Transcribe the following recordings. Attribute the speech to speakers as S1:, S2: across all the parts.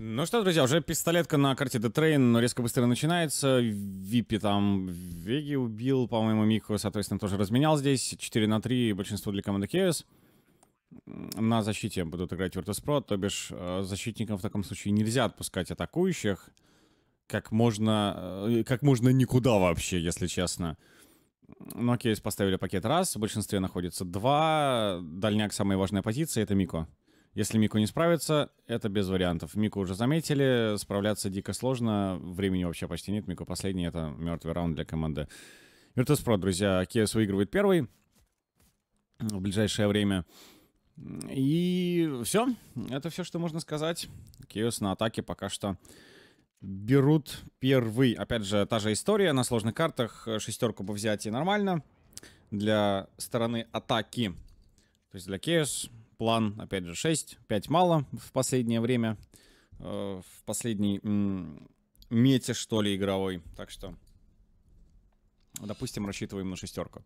S1: Ну что, друзья, уже пистолетка на карте The Train, но резко быстро начинается. Випи там Веги убил, по-моему, Мику, соответственно, тоже разменял здесь. 4 на 3, большинство для команды Chaos. На защите будут играть Virtus.pro, то бишь э, защитникам в таком случае нельзя отпускать атакующих. Как можно, э, как можно никуда вообще, если честно. Но Кейс поставили пакет раз, в большинстве находится два. Дальняк самая важная позиция, это Мико. Если Мику не справится, это без вариантов. Мику уже заметили, справляться дико сложно, времени вообще почти нет. Мику последний — это мертвый раунд для команды Virtus.pro. Друзья, Киос выигрывает первый в ближайшее время. И все. Это все, что можно сказать. Киос на атаке пока что берут первый. Опять же, та же история. На сложных картах шестерку бы взять и нормально. Для стороны атаки. То есть для Киос план, опять же, 6, 5 мало в последнее время, э, в последней мете, что ли, игровой. Так что, допустим, рассчитываем на шестерку.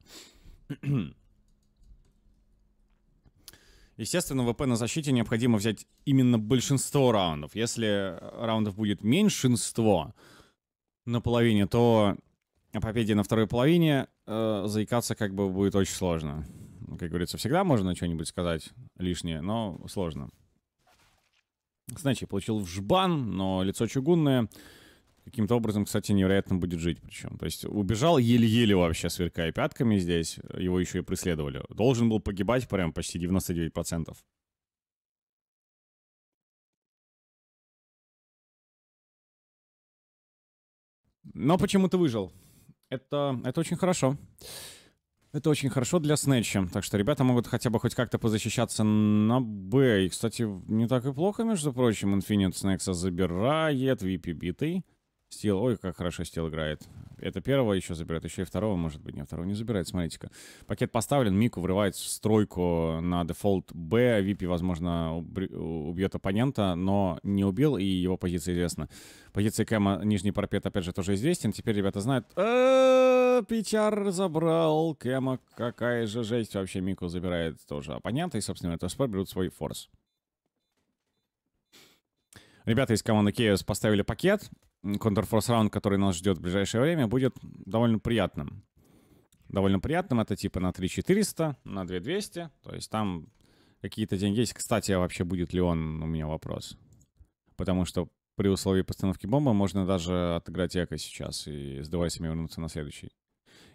S1: Естественно, ВП на защите необходимо взять именно большинство раундов. Если раундов будет меньшинство на половине, то о победе на второй половине э, заикаться как бы будет очень сложно как говорится, всегда можно что-нибудь сказать лишнее, но сложно. Значит, получил в жбан, но лицо чугунное. Каким-то образом, кстати, невероятно будет жить причем. То есть убежал еле-еле вообще, сверкая пятками здесь. Его еще и преследовали. Должен был погибать прям почти 99%. Но почему-то выжил. Это, это очень хорошо. Это очень хорошо для снэча, так что ребята могут хотя бы хоть как-то позащищаться на Б. И, кстати, не так и плохо, между прочим, Infinite Снэкса забирает, VP битый. Стил, ой, как хорошо Стил играет. Это первого еще забирает, еще и второго, может быть. Не, второго не забирает, смотрите-ка. Пакет поставлен, Мику врывает в стройку на дефолт Б. Випи, возможно, убьет оппонента, но не убил, и его позиция известна. Позиция Кэма, нижний парапет, опять же, тоже известен. Теперь ребята знают... «Э, Пичар забрал Кэма. Какая же жесть. Вообще Мику забирает тоже оппонента, и, собственно, это спор берут свой форс. Ребята из команды Chaos поставили пакет. Counterforce раунд, который нас ждет в ближайшее время, будет довольно приятным. Довольно приятным. Это типа на 3400, на 2200. То есть там какие-то деньги есть. Кстати, а вообще будет ли он, у меня вопрос. Потому что при условии постановки бомбы можно даже отыграть эко сейчас и с девайсами вернуться на следующий.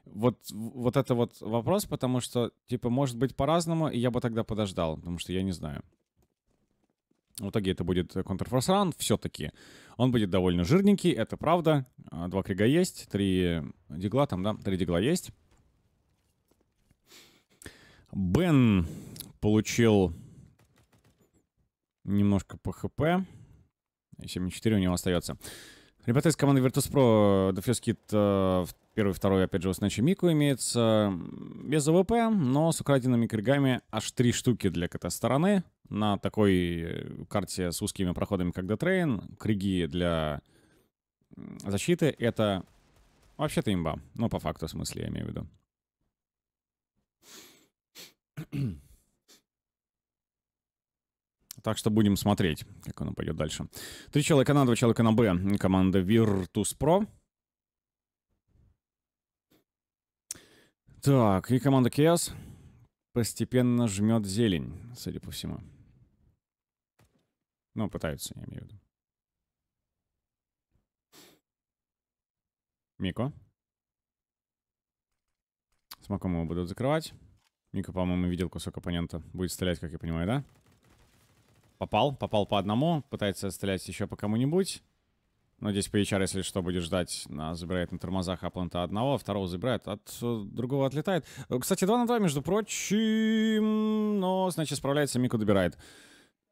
S1: Вот, вот это вот вопрос, потому что, типа, может быть по-разному, и я бы тогда подождал, потому что я не знаю. В итоге это будет Counterforce раунд все-таки. Он будет довольно жирненький, это правда. А, два крига есть, три дигла там, да, три дигла есть. Бен получил немножко по хп. 7,4 у него остается. Ребята из команды Virtus.pro, Defuse Kit э, первый, второй, опять же, у Сначи Мику имеется без АВП, но с украденными кригами аж три штуки для этой стороны На такой э, карте с узкими проходами, как Детрейн, криги для защиты — это вообще-то имба. Ну, по факту, в смысле, я имею в виду. Так что будем смотреть, как оно пойдет дальше. Три человека на, два человека на Б. Команда Virtus Pro. Так, и команда Chaos постепенно жмет зелень, судя по всему. Ну, пытаются, я имею в виду. Мико. Смоком его будут закрывать. Мика, по-моему, видел кусок оппонента. Будет стрелять, как я понимаю, да? Попал, попал по одному, пытается стрелять еще по кому-нибудь. Но здесь по HR, если что, будет ждать, на забирает на тормозах апланта одного, а второго забирает, от а э, другого отлетает. Кстати, 2 на 2, между прочим, но, значит, справляется, Мику добирает.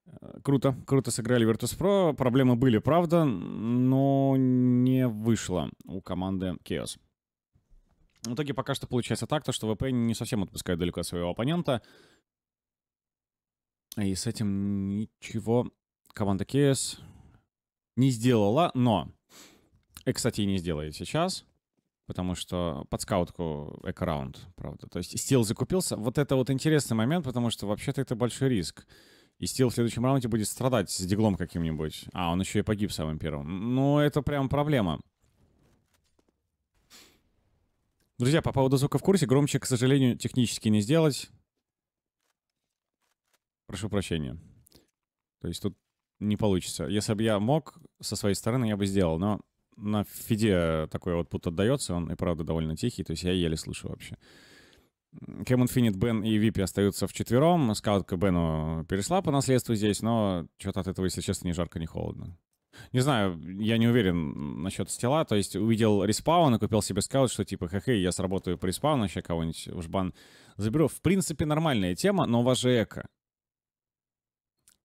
S1: Э, круто, круто сыграли Virtus.pro, проблемы были, правда, но не вышло у команды Chaos. В итоге пока что получается так, то, что ВП не совсем отпускает далеко от своего оппонента, и с этим ничего команда Кейс не сделала, но... И, э, кстати, и не сделает сейчас, потому что под скаутку эко-раунд, правда. То есть Стил закупился. Вот это вот интересный момент, потому что вообще-то это большой риск. И Стил в следующем раунде будет страдать с диглом каким-нибудь. А, он еще и погиб самым первым. Ну, это прям проблема. Друзья, по поводу звука в курсе, громче, к сожалению, технически не сделать. Прошу прощения. То есть тут не получится. Если бы я мог, со своей стороны я бы сделал, но на фиде такой вот пут отдается, он и правда довольно тихий, то есть я еле слышу вообще. Кэм Инфинит, Бен и Випи остаются вчетвером. Скаутка Бену перешла по наследству здесь, но что-то от этого, если честно, ни жарко, ни холодно. Не знаю, я не уверен насчет стела. То есть увидел респаун и купил себе скаут, что типа, хе, хе я сработаю по респауну, еще кого-нибудь в жбан заберу. В принципе, нормальная тема, но у вас же эко.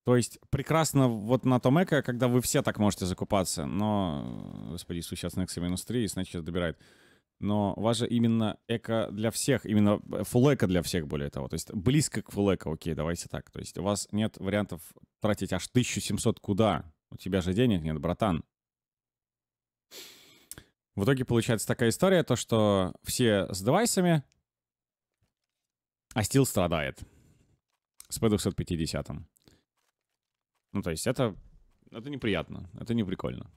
S1: То есть прекрасно вот на том эко, когда вы все так можете закупаться, но, господи, Иисус сейчас на X-3 значит сейчас добирает. Но у вас же именно эко для всех, именно э, full эко для всех более того. То есть близко к full эко, окей, давайте так. То есть у вас нет вариантов тратить аж 1700 куда? У тебя же денег нет, братан. В итоге получается такая история, то что все с девайсами, а стил страдает. С P250. Ну, то есть это, это неприятно, это не прикольно.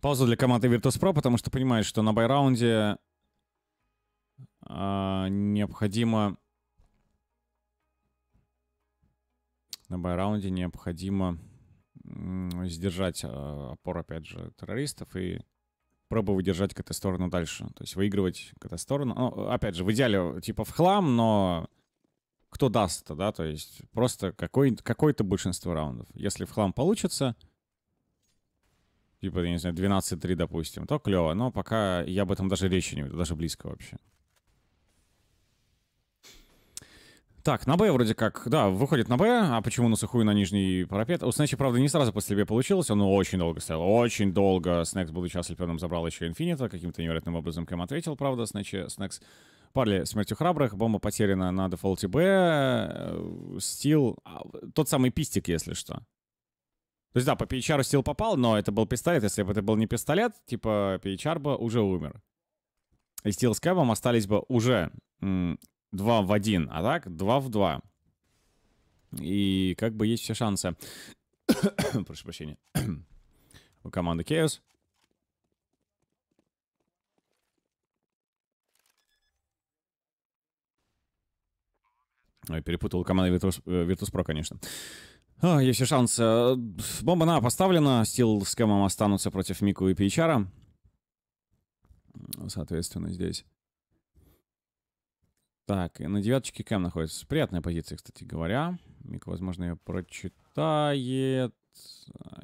S1: Пауза для команды Virtus.pro, потому что понимаешь, что на байраунде э, необходимо на байраунде необходимо сдержать э, опор, опять же, террористов и пробовать держать КТ-сторону дальше. То есть выигрывать КТ-сторону. Ну, опять же, в идеале э, типа в хлам, но кто даст это, да? То есть просто какой, какое-то большинство раундов. Если в хлам получится, типа, я не знаю, 12-3, допустим, то клево. Но пока я об этом даже речи не веду, даже близко вообще. Так, на Б вроде как, да, выходит на Б, а почему на сухую на нижний парапет? У Снэча, правда, не сразу после Б получилось, он очень долго стоял, очень долго. Снэкс, будучи ослепленным, забрал еще Инфинита, каким-то невероятным образом Кэм ответил, правда, Снэча, Снэкс. Парли смертью храбрых, бомба потеряна на дефолте Б, э, стил, а, тот самый пистик, если что. То есть, да, по PHR стил попал, но это был пистолет, если бы это был не пистолет, типа PHR бы уже умер. И стил с Кэбом остались бы уже 2 в 1, а так 2 в 2. И как бы есть все шансы. Прошу прощения. У команды Chaos. Ой, перепутал команды Virtus, э, Virtus Pro, конечно. А, есть все шансы. Бомба, на, поставлена. Стил с Кэмом останутся против Мику и Пичара. Соответственно, здесь... Так, на девяточке Кэм находится. Приятная позиция, кстати говоря. Мик, возможно, ее прочитает. А,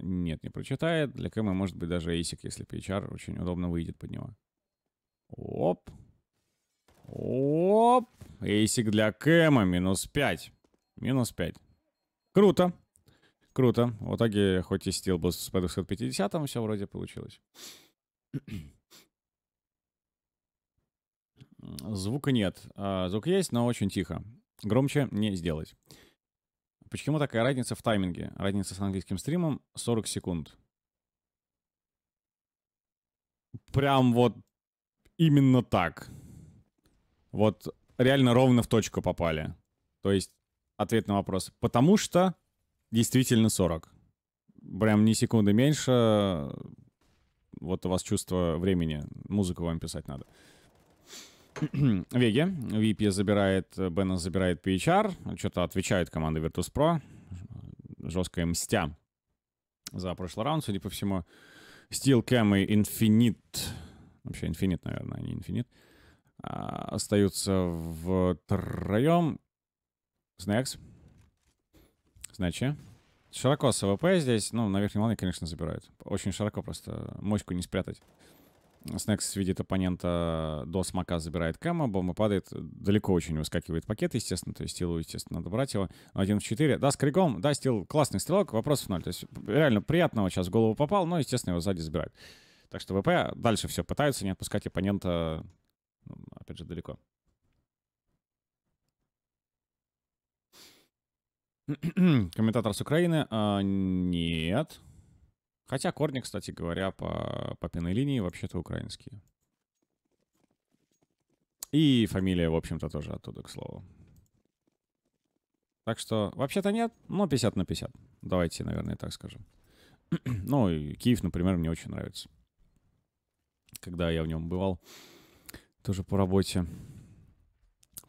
S1: нет, не прочитает. Для Кэма может быть даже Исик, если PHR очень удобно выйдет под него. Оп. Оп. Эйсик для Кэма. Минус 5. Минус 5. Круто. Круто. В итоге, хоть и стил был с 550, все вроде получилось. Звука нет. А, звук есть, но очень тихо. Громче не сделать. Почему такая разница в тайминге? Разница с английским стримом 40 секунд. Прям вот именно так. Вот реально ровно в точку попали. То есть ответ на вопрос. Потому что действительно 40. Прям ни секунды меньше. Вот у вас чувство времени. Музыку вам писать надо. Веги. VIP забирает, Бена забирает PHR. Что-то отвечает команда Virtus.pro. Жесткая мстя за прошлый раунд, судя по всему. Steel Cam и Infinite, вообще Infinite, наверное, а не Infinite, а, остаются втроем. Снэкс, Значит, широко СВП здесь, ну, на верхней волне, конечно, забирают. Очень широко просто, мочку не спрятать. Снекс видит оппонента до смока, забирает Кэма, бомба падает, далеко очень выскакивает пакет, естественно, то есть стилу, естественно, надо брать его. Один в 4, да, с криком, да, стил классный стрелок, вопрос в ноль. То есть реально приятного сейчас в голову попал, но, естественно, его сзади забирают. Так что ВП дальше все пытаются не отпускать оппонента, ну, опять же, далеко. Комментатор с Украины? А, нет. Хотя корни, кстати говоря, по по папиной линии вообще-то украинские. И фамилия, в общем-то, тоже оттуда, к слову. Так что, вообще-то нет, но 50 на 50. Давайте, наверное, так скажем. ну, и Киев, например, мне очень нравится. Когда я в нем бывал, тоже по работе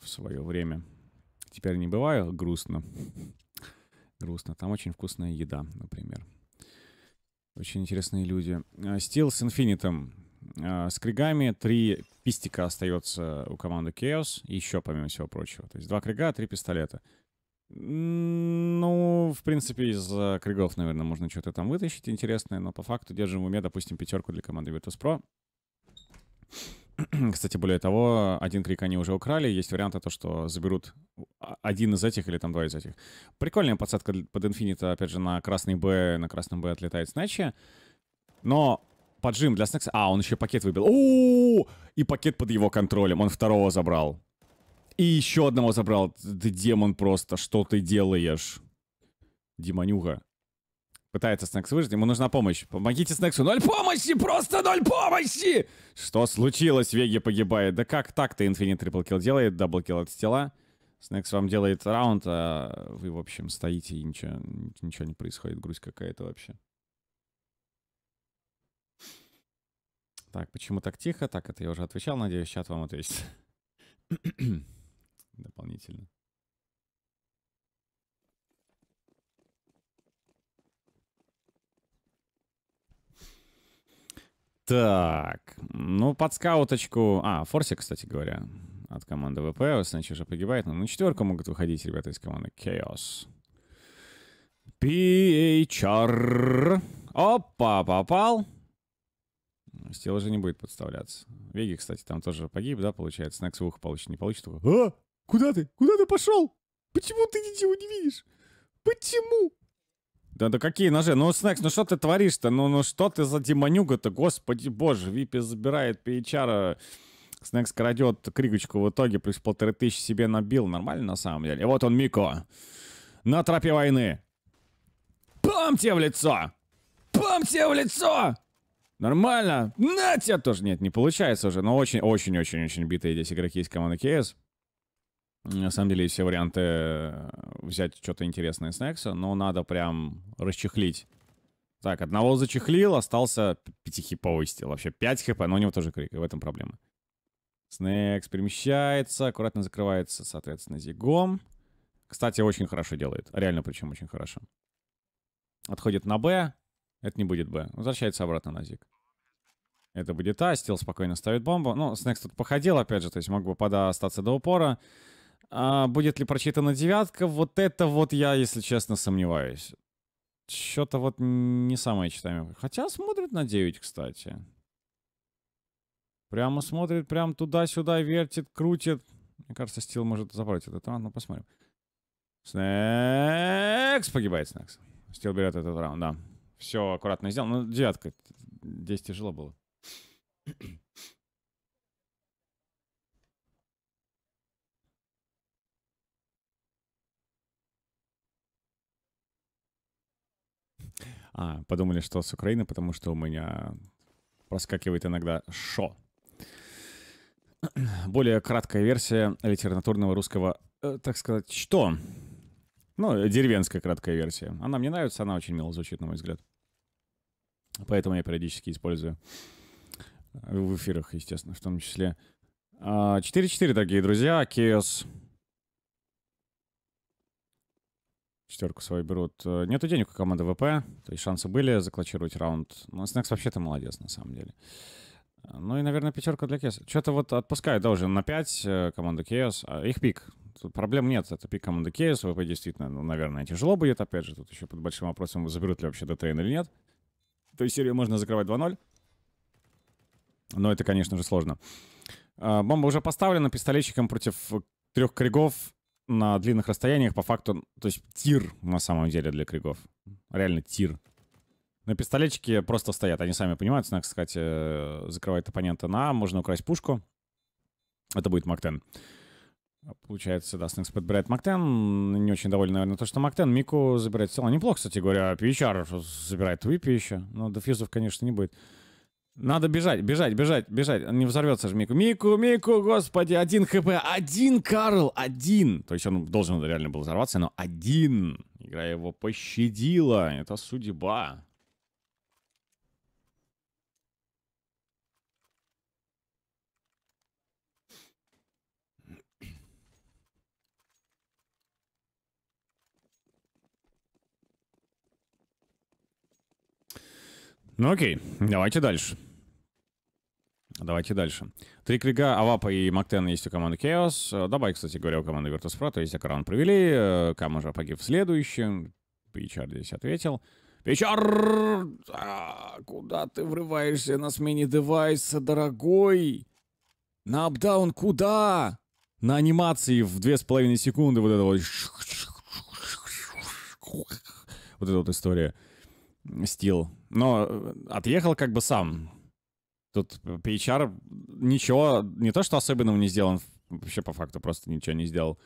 S1: в свое время. Теперь не бываю, грустно. грустно. Там очень вкусная еда, например. Очень интересные люди. Стил э, с инфинитом. Э, с кригами три пистика остается у команды Chaos, еще помимо всего прочего. То есть два крига, три пистолета. Ну, в принципе, из э, кригов, наверное, можно что-то там вытащить интересное, но по факту держим в уме, допустим, пятерку для команды Virtus.pro. Кстати, более того, один крик они уже украли. Есть вариант то, что заберут один из этих или там два из этих. Прикольная подсадка под Инфинита, опять же, на красный Б. На красном Б отлетает Снэчи. Но поджим для Снекса... А, он еще пакет выбил. О, И пакет под его контролем. Он второго забрал. И еще одного забрал. Ты демон просто. Что ты делаешь? Демонюга. Пытается Снекс выжить, ему нужна помощь. Помогите Снексу. Ноль помощи! Просто ноль помощи! Что случилось? Веги погибает. Да как так-то Инфинит триплкил делает, даблкил от стела. Снекс вам делает раунд, а вы, в общем, стоите и ничего, ничего не происходит. Грусть какая-то вообще. Так, почему так тихо? Так, это я уже отвечал. Надеюсь, чат вам ответит. Дополнительно. Так, ну, под скауточку... А, Форсик, кстати говоря, от команды ВП. Сначала уже погибает, но на четверку могут выходить ребята из команды Chaos. PHR. Опа, попал. Ну, стил уже не будет подставляться. Веги, кстати, там тоже погиб, да, получается. Снекс в ухо получит, не получит. А, куда ты? Куда ты пошел? Почему ты ничего не видишь? Почему? Да, да какие ножи? Ну, Снекс, ну что ты творишь-то? Ну, ну что ты за демонюга-то? Господи боже, Випи забирает PHR. Снекс крадет кригочку в итоге, плюс полторы тысячи себе набил. Нормально на самом деле. И вот он, Мико. На тропе войны. Пам тебе в лицо! Пам тебе в лицо! Нормально. На тебя тоже. Нет, не получается уже. Но очень-очень-очень-очень битые здесь игроки из команды КС. На самом деле есть все варианты э, взять что-то интересное с Некса, но надо прям расчехлить. Так, одного зачехлил, остался пятихиповый стил. Вообще 5 хп, но у него тоже крик, и в этом проблема. Снекс перемещается, аккуратно закрывается, соответственно, зигом. Кстати, очень хорошо делает. Реально, причем очень хорошо. Отходит на Б. Это не будет Б. Возвращается обратно на зиг. Это будет А. Стил спокойно ставит бомбу. Ну, Снекс тут походил, опять же. То есть мог бы пода остаться до упора. А будет ли прочитана девятка? Вот это вот я, если честно, сомневаюсь. Что-то вот не самое читаемое. Хотя смотрит на 9, кстати. Прямо смотрит, прям туда-сюда вертит, крутит. Мне кажется, Стил может забрать этот раунд, но посмотрим. Снекс погибает, Снекс. Стил берет этот раунд, да. Все аккуратно сделал. Ну, девятка. Здесь тяжело было. А, подумали, что с Украины, потому что у меня проскакивает иногда «шо». Более краткая версия литературного русского, э, так сказать, «что». Ну, деревенская краткая версия. Она мне нравится, она очень мило звучит, на мой взгляд. Поэтому я периодически использую. В эфирах, естественно, в том числе. 4-4, а, дорогие друзья. Киос четверку свою берут. Э, нету денег у команды ВП, то есть шансы были заклочировать раунд. Но ну, а Снекс вообще-то молодец, на самом деле. Э, ну и, наверное, пятерка для Кес. Что-то вот отпускают, да, уже на 5 э, команда Кес. А их пик. Тут проблем нет, это пик команды Кес. ВП действительно, ну, наверное, тяжело будет, опять же. Тут еще под большим вопросом, заберут ли вообще ДТН или нет. То есть серию можно закрывать 2-0. Но это, конечно же, сложно. Бомба уже поставлена пистолетчиком против трех кригов на длинных расстояниях по факту, то есть тир на самом деле для кригов. Реально тир. На пистолетчике просто стоят, они сами понимают, знак, сказать э, закрывает оппонента на а, можно украсть пушку. Это будет Мактен. Получается, да, Снэкс подбирает Мактен. Не очень доволен, наверное, то, что Мактен. Мику забирает в целом. Неплохо, кстати говоря. PHR забирает Випи еще. Но дефьюзов, конечно, не будет. Надо бежать, бежать, бежать, бежать. Он не взорвется же Мику. Мику, Мику, господи, один хп. Один, Карл, один. То есть он должен реально был взорваться, но один. Игра его пощадила. Это судьба. Ну окей, давайте дальше. Давайте дальше. Три крига, Авапа и Мактен есть у команды Chaos. Дабай, кстати говоря, у команды Virtus.pro, то есть Акран провели, э, Кам уже погиб в следующем. Пичар здесь ответил. Пичар! А, куда ты врываешься на смене девайса, дорогой? На апдаун куда? На анимации в 2,5 секунды вот это вот... Вот эта вот история. Стил но э, отъехал как бы сам. Тут PHR ничего, не то что особенного не сделан, вообще по факту просто ничего не сделал.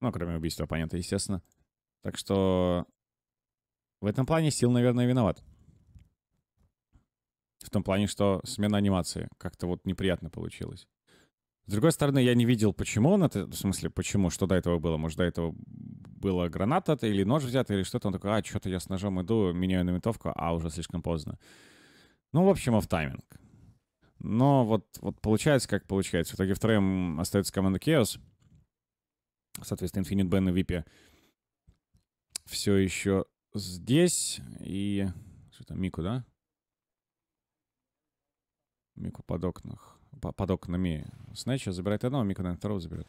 S1: Ну, кроме убийства оппонента, естественно. Так что в этом плане Стил, наверное, виноват. В том плане, что смена анимации как-то вот неприятно получилась. С другой стороны, я не видел, почему он это... В смысле, почему? Что до этого было? Может, до этого была граната -то, или нож взят, или что-то. Он такой, а, что-то я с ножом иду, меняю на винтовку, а уже слишком поздно. Ну, в общем, оф-тайминг. Но вот, вот получается, как получается. В итоге вторым остается команда Chaos. Соответственно, Infinite Бен и Випи все еще здесь. И... Что там, Мику, да? Мику под окнах под окнами Снэча забирает одного, Мику, наверное, второго заберет.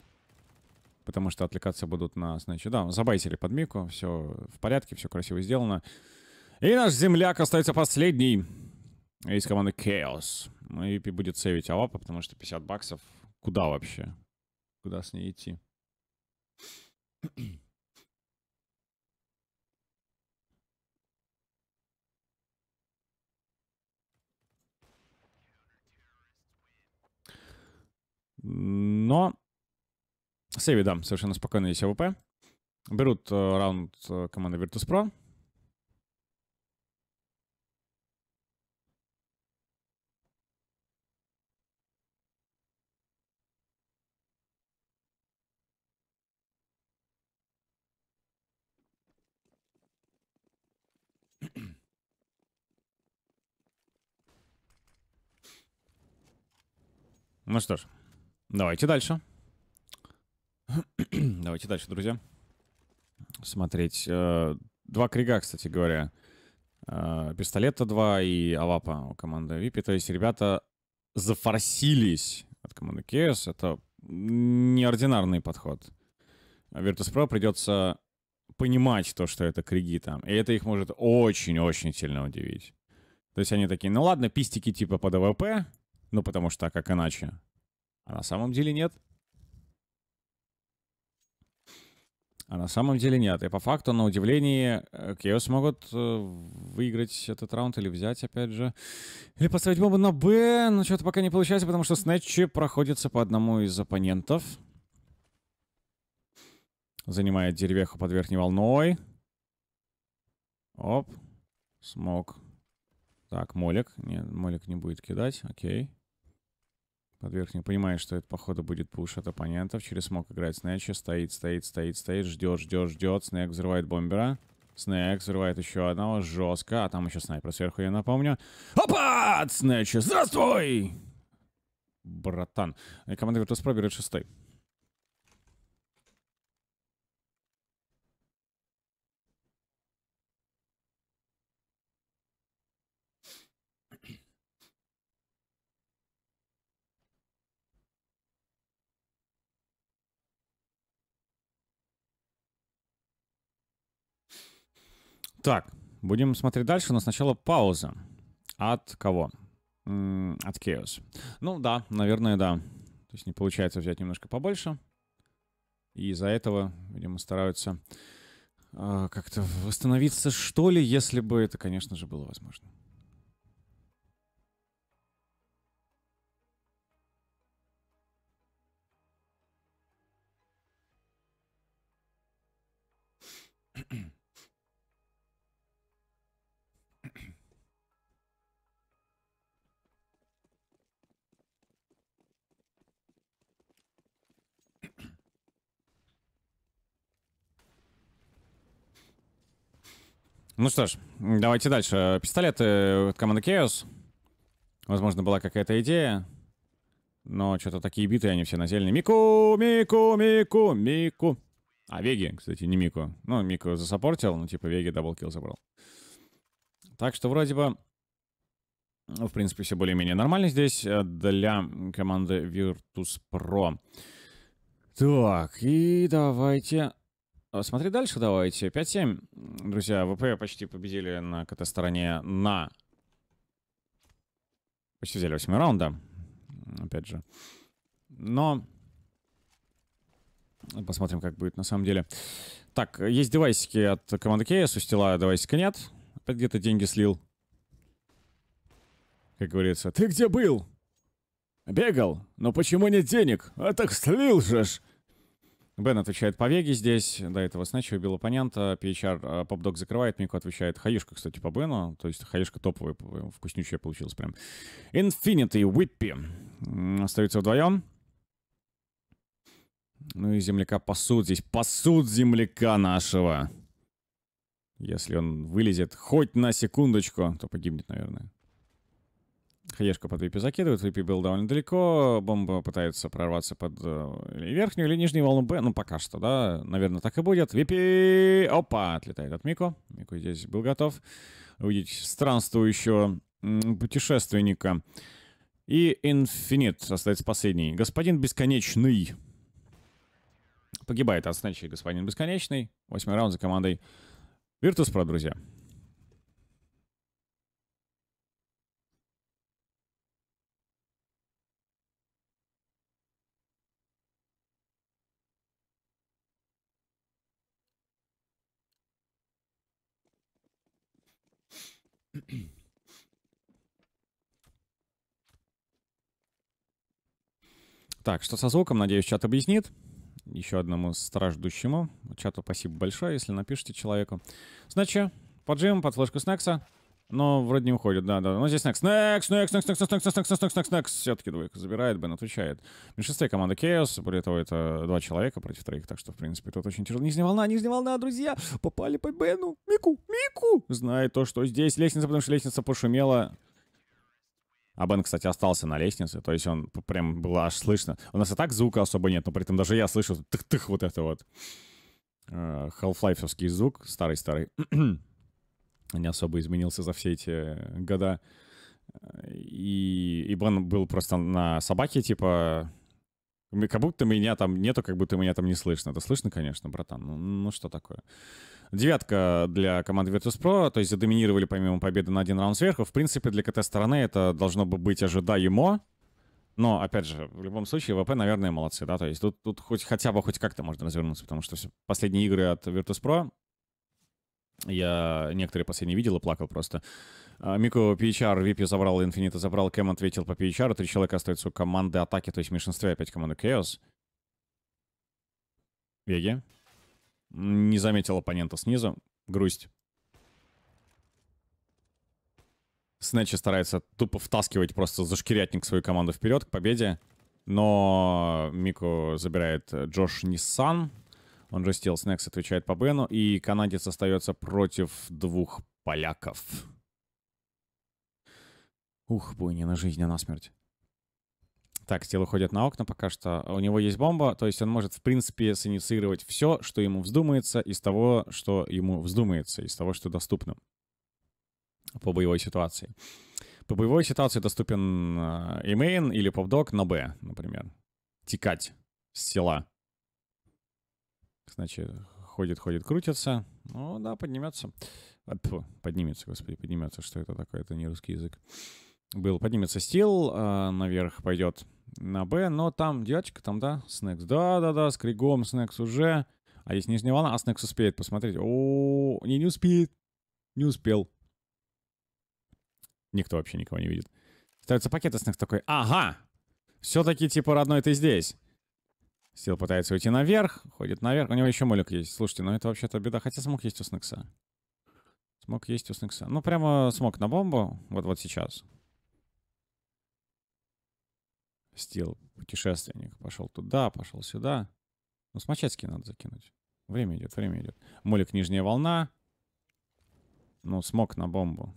S1: Потому что отвлекаться будут на Снэча. Да, забайтили под Мику, все в порядке, все красиво сделано. И наш земляк остается последний из команды Chaos. Ну и будет сейвить Авапа, потому что 50 баксов. Куда вообще? Куда с ней идти? Но сейви, да, совершенно спокойно есть АВП. Берут э, раунд э, команды Virtus.pro. Ну что ж, Давайте дальше. Давайте дальше, друзья. Смотреть. Э, два крига, кстати говоря. Э, пистолета два и Авапа у команды Випи. То есть ребята зафорсились от команды КС. Это неординарный подход. Virtus.pro придется понимать то, что это криги там. И это их может очень-очень сильно удивить. То есть они такие, ну ладно, пистики типа под АВП, ну потому что как иначе. А на самом деле нет. А на самом деле нет. И по факту, на удивление, э, Кео смогут э, выиграть этот раунд или взять, опять же. Или поставить бомбу на Б, но что-то пока не получается, потому что снетчи проходятся по одному из оппонентов. Занимает деревяху под верхней волной. Оп. Смог. Так, молик. Нет, молик не будет кидать. Окей. Под верхнюю понимаешь, что это, походу, будет пуш от оппонентов. Через смог играть Снэча. Стоит, стоит, стоит, стоит. Ждет, ждет, ждет. Снэк взрывает бомбера. Снэк взрывает еще одного жестко. А там еще снайпер сверху, я напомню. Опа! Снэча, здравствуй! Братан. Команда Virtus.pro берет шестой. Так, будем смотреть дальше, но сначала пауза. От кого? от Chaos. Ну да, наверное, да. То есть не получается взять немножко побольше. И из-за этого, видимо, стараются э, как-то восстановиться, что ли, если бы это, конечно же, было возможно. mm Ну что ж, давайте дальше. Пистолеты от команды Chaos. Возможно, была какая-то идея. Но что-то такие битые они все назельные. Мику, Мику, Мику, Мику. А, Веги, кстати, не Мику. Ну, Мику засопортил, ну, типа, Веги даблкил забрал. Так что вроде бы, в принципе, все более-менее нормально здесь э, для команды Virtus.pro. Так, и давайте а, смотри дальше давайте. 5-7, друзья. ВП почти победили на КТ-стороне на... Почти взяли 8 раунда. Опять же. Но... Посмотрим, как будет на самом деле. Так, есть девайсики от команды КС. У Стила девайсика нет. Опять где-то деньги слил. Как говорится, ты где был? Бегал? Но почему нет денег? А так слил же ж. Бен отвечает по Веге здесь. До этого Снэч убил оппонента. PHR э, попдог закрывает. Мико отвечает Хаюшка, кстати, по Бену. То есть Хаюшка топовая, э, вкуснючая получилась прям. Infinity Whippy. Остаются вдвоем. Ну и земляка пасут здесь. Пасут земляка нашего. Если он вылезет хоть на секундочку, то погибнет, наверное. Хаешка под Випи закидывает, Випи был довольно далеко, бомба пытается прорваться под э, или верхнюю, или нижнюю волну Б, ну пока что, да, наверное, так и будет. Випи! Опа! Отлетает от Мико. Мико здесь был готов увидеть странствующего путешественника. И Инфинит остается последний. Господин Бесконечный. Погибает от сначи господин Бесконечный. Восьмой раунд за командой Virtus.pro, друзья. Так, что со звуком, надеюсь, чат объяснит. Еще одному страждущему. Чату спасибо большое, если напишите человеку. Значит, поджим под флешку Снекса. Но вроде не уходит, да, да. Но здесь Next. Next, Next, Next, Next, Next, Next, Next, Next, Next, Next, Все-таки двойка забирает, Бен отвечает. Меньшинстве команда Chaos. Более того, это два человека против троих, так что, в принципе, тут очень тяжело. Нижняя волна, нижняя волна, друзья. Попали по Бену. Мику, Мику. Знает то, что здесь лестница, потому что лестница пошумела. А Бен, кстати, остался на лестнице, то есть он прям было аж слышно. У нас и так звука особо нет, но при этом даже я слышу тых-тых вот это вот. Э, Half-Life звук, старый-старый не особо изменился за все эти э, года. И, и Бен был просто на собаке, типа, как будто меня там нету, как будто меня там не слышно. Это слышно, конечно, братан. Ну, ну что такое? Девятка для команды Virtus.pro, то есть доминировали помимо победы на один раунд сверху. В принципе, для КТ-стороны это должно бы быть ожидаемо. Но, опять же, в любом случае, ВП, наверное, молодцы, да, то есть тут, тут хоть хотя бы хоть как-то можно развернуться, потому что все, последние игры от Virtus.pro я некоторые последние видел и плакал просто. Мику PHR, VP забрал, Инфинита забрал, Кэм ответил по PHR. Три человека остаются у команды атаки, то есть в меньшинстве опять команда Chaos. Веги. Не заметил оппонента снизу. Грусть. Снэчи старается тупо втаскивать просто зашкирятник свою команду вперед к победе. Но Мику забирает Джош Ниссан он же Steel Snacks отвечает по Бену, и канадец остается против двух поляков. Ух, буйни на жизнь, а на смерть. Так, Стил уходит на окна пока что. У него есть бомба, то есть он может, в принципе, синициировать все, что ему вздумается, из того, что ему вздумается, из того, что доступно по боевой ситуации. По боевой ситуации доступен э, имейн или попдок на Б, например. тикать с села. Значит, ходит, ходит, крутится. Ну да, поднимется. А, Фу, поднимется, господи, поднимется. Что это такое? Это не русский язык. Был, поднимется стил, э, наверх пойдет на Б, но там девочка, там, да, Снекс. Да-да-да, с Кригом Снекс уже. А есть нижняя волна, а Снекс успеет посмотреть. О, не, не успеет. Не успел. Никто вообще никого не видит. Ставятся пакеты, а Снекс такой, ага, все-таки типа родной ты здесь. Стил пытается уйти наверх, ходит наверх. У него еще молик есть. Слушайте, ну это вообще-то беда. Хотя смог есть у Снекса. Смог есть у Снекса. Ну, прямо смог на бомбу. Вот, вот сейчас. Стил, путешественник. Пошел туда, пошел сюда. Ну, смачецки надо закинуть. Время идет, время идет. Молик, нижняя волна. Ну, смог на бомбу.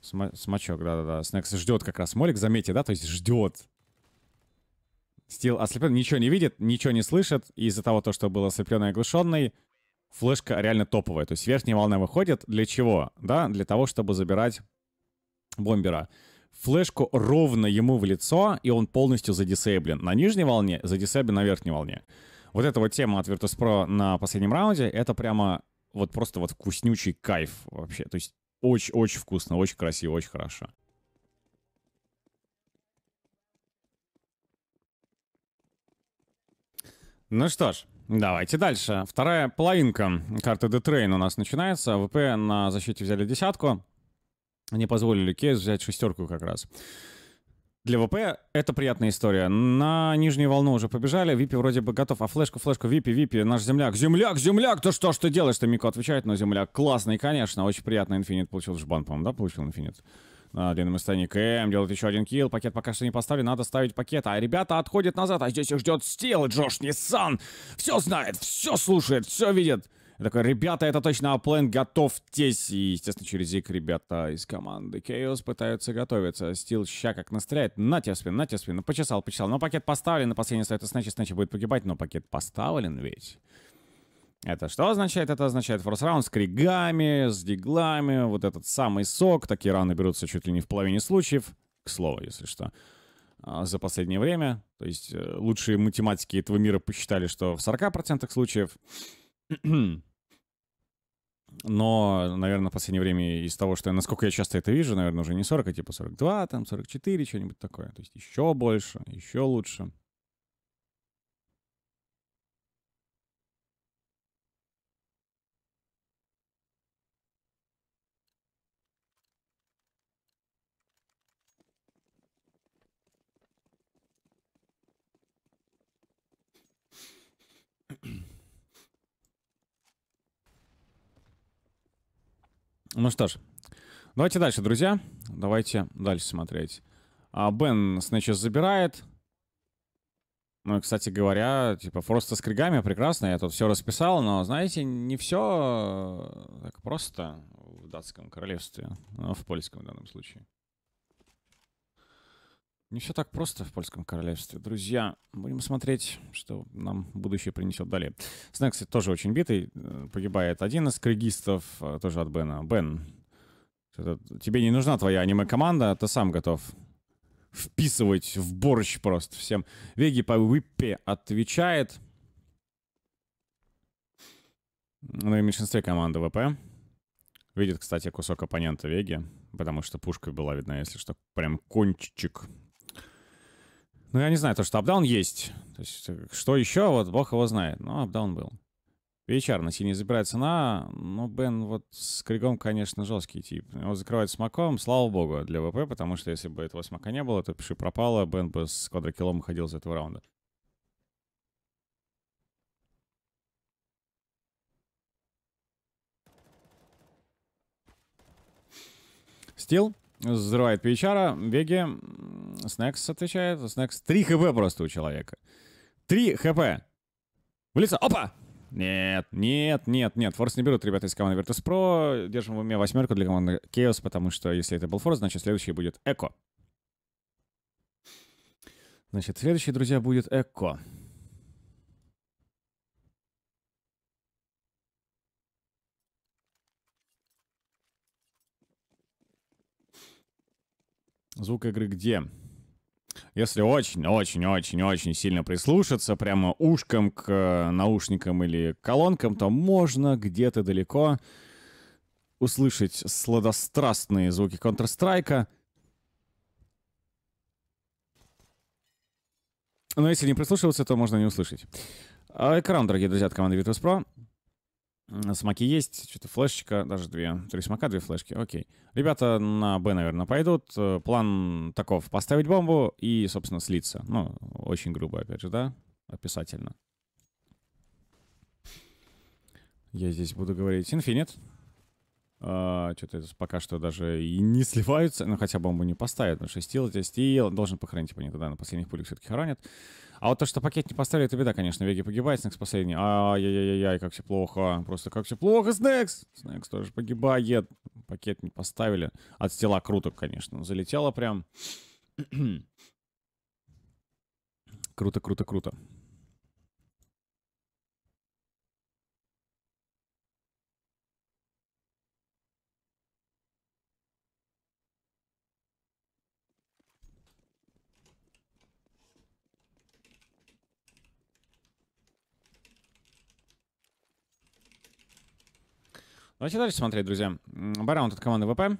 S1: Сма смачок, да-да-да. Снекс ждет как раз. Молик, заметьте, да? То есть ждет. Стил ослеплен, а ничего не видит, ничего не слышит. Из-за того, то, что был ослеплен и оглушенный, флешка реально топовая. То есть верхняя волна выходит. Для чего? Да, для того, чтобы забирать бомбера. Флешку ровно ему в лицо, и он полностью задисейблен. На нижней волне, задисейблен на верхней волне. Вот эта вот тема от Virtus.pro на последнем раунде, это прямо вот просто вот вкуснючий кайф вообще. То есть очень-очень вкусно, очень красиво, очень хорошо. Ну что ж, давайте дальше. Вторая половинка карты The Train у нас начинается. ВП на защите взяли десятку. они позволили кейс взять шестерку как раз. Для ВП это приятная история. На нижнюю волну уже побежали, Випи вроде бы готов, а флешку, флешку, Випи, Випи, наш земляк, земляк, земляк, да что ж ты делаешь-то, Мико отвечает, но земляк классный, конечно, очень приятно, Инфинит получил, жбан, по-моему, да, получил Инфинит? Один станик Кэм делает еще один килл. Пакет пока что не поставили надо ставить пакет. А ребята отходят назад, а здесь их ждет Стил. Джош Ниссан все знает, все слушает, все видит. Я такой, ребята, это точно готов а готовьтесь. И, естественно, через зик ребята из команды Chaos пытаются готовиться. Стил ща как настреляет. На тебе спину, на тебе спину. Почесал, почесал. Но пакет поставлен, на последний стоит сначи, сначи будет погибать. Но пакет поставлен ведь. Это что означает? Это означает форс-раунд с кригами, с диглами, вот этот самый сок. Такие раны берутся чуть ли не в половине случаев. К слову, если что. А, за последнее время. То есть э, лучшие математики этого мира посчитали, что в 40% случаев. Но, наверное, в последнее время из того, что, насколько я часто это вижу, наверное, уже не 40, а типа 42, там 44, что-нибудь такое. То есть еще больше, еще лучше. Ну что ж, давайте дальше, друзья. Давайте дальше смотреть. А Бен Снэчес забирает. Ну и, кстати говоря, типа, просто с кригами прекрасно, я тут все расписал, но, знаете, не все э, так просто в датском королевстве, э, в польском в данном случае. Не все так просто в польском королевстве. Друзья, будем смотреть, что нам будущее принесет далее. Снэк, кстати, тоже очень битый. Э, погибает один из кригистов, э, тоже от Бена. Бен, тебе не нужна твоя аниме-команда, а ты сам готов вписывать в борщ просто всем. Веги по виппе отвечает. Ну и в меньшинстве команды ВП. Видит, кстати, кусок оппонента Веги, потому что пушка была видна, если что, прям кончик ну, я не знаю, то, что апдаун есть. То есть, э, что еще, вот бог его знает. Но апдаун был. вечер на синий забирает цена, но ну, Бен вот с Кригом, конечно, жесткий тип. Его закрывают смоком, слава богу, для ВП, потому что если бы этого смока не было, то пиши пропало, Бен бы с квадрокилом уходил из этого раунда. Стил Взрывает пичара, Веги. Снекс отвечает. Снекс 3 хп просто у человека. 3 хп. В лицо. Опа! Нет, нет, нет, нет. Форс не берут ребята из команды Pro. Держим в уме восьмерку для команды Chaos, потому что если это был Форс, значит следующий будет Эко. Значит, следующий, друзья, будет Эко. звук игры где? Если очень-очень-очень-очень сильно прислушаться прямо ушком к э, наушникам или колонкам, то можно где-то далеко услышать сладострастные звуки Counter-Strike. Но если не прислушиваться, то можно не услышать. А, экран, дорогие друзья, от команды Vitus Pro. Смоки есть, что-то флешечка, даже две. Три смока, две флешки, окей. Ребята на Б, наверное, пойдут. Э, план таков — поставить бомбу и, собственно, слиться. Ну, очень грубо, опять же, да? Описательно. Я здесь буду говорить Infinite. А, что-то пока что даже и не сливаются, ну хотя бомбу не поставят, потому что стил здесь и должен похоронить, типа, не тогда на последних пулях все-таки хоронят. А вот то, что пакет не поставили, это беда, конечно. Веги погибает, Снекс последний. Ай-яй-яй-яй, как все плохо. Просто как все плохо, Снекс! Снекс тоже погибает. Пакет не поставили. От стила круто, конечно. Залетело прям. круто, круто, круто. Давайте ну, дальше смотреть, друзья. Бараунд от команды ВП.